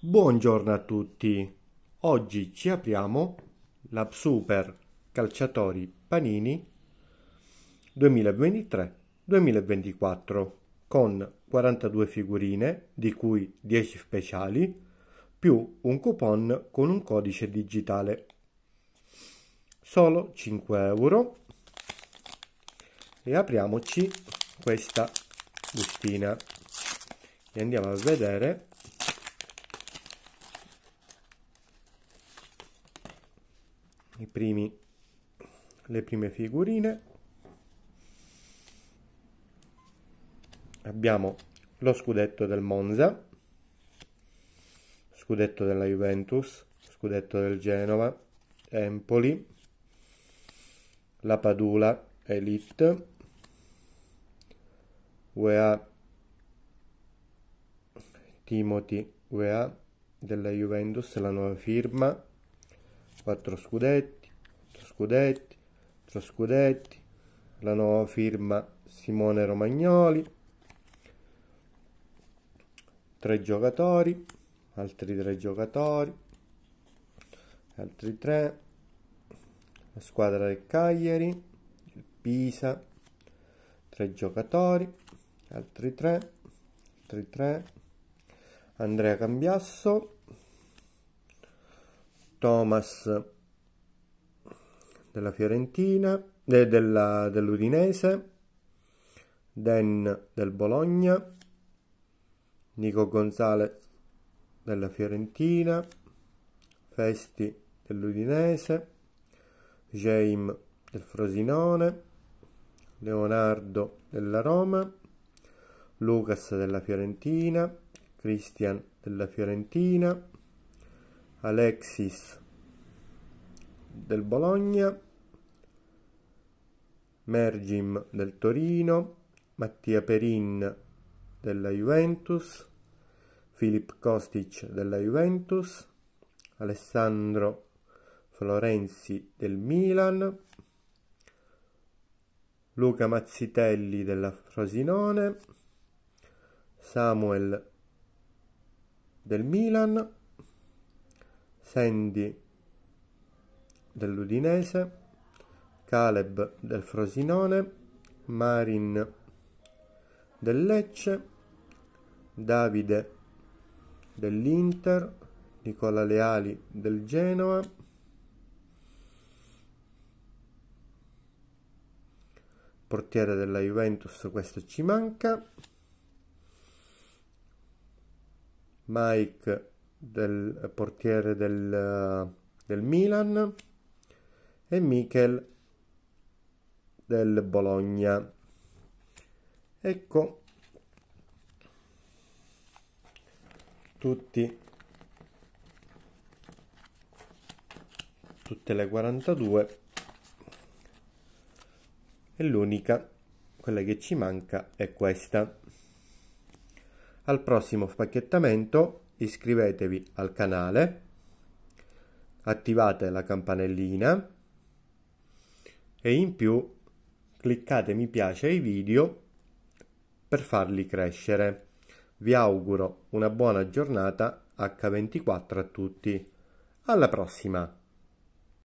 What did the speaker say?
Buongiorno a tutti. Oggi ci apriamo la Super Calciatori Panini 2023-2024 con 42 figurine, di cui 10 speciali, più un coupon con un codice digitale. Solo 5 euro. E apriamoci questa bustina e andiamo a vedere i primi, le prime figurine. Abbiamo lo scudetto del Monza, scudetto della Juventus, scudetto del Genova, Empoli, la Padula Elite, UEA Timothy UEA della Juventus, la nuova firma, 4 scudetti, tre scudetti, 4 scudetti, la nuova firma Simone Romagnoli, 3 giocatori, altri 3 giocatori, altri 3, la squadra del Cagliari, il Pisa, 3 giocatori, altri 3, altri 3, Andrea Cambiasso, Thomas della Fiorentina, eh, della, dell'Udinese, Den del Bologna, Nico Gonzalez della Fiorentina, Festi dell'Udinese, James del Frosinone, Leonardo della Roma, Lucas della Fiorentina, Christian della Fiorentina, Alexis del Bologna, Mergim del Torino, Mattia Perin della Juventus, Filip Kostic della Juventus, Alessandro Florenzi del Milan, Luca Mazzitelli della Frosinone, Samuel del Milan, Sandy dell'Udinese, Caleb del Frosinone, Marin del Lecce, Davide dell'Inter, Nicola Leali del Genoa, portiere della Juventus, questo ci manca, Mike del portiere del, del Milan e Michel del Bologna. Ecco tutti tutte le 42 e l'unica quella che ci manca è questa. Al prossimo spacchettamento iscrivetevi al canale, attivate la campanellina e in più cliccate mi piace ai video per farli crescere. Vi auguro una buona giornata H24 a tutti. Alla prossima!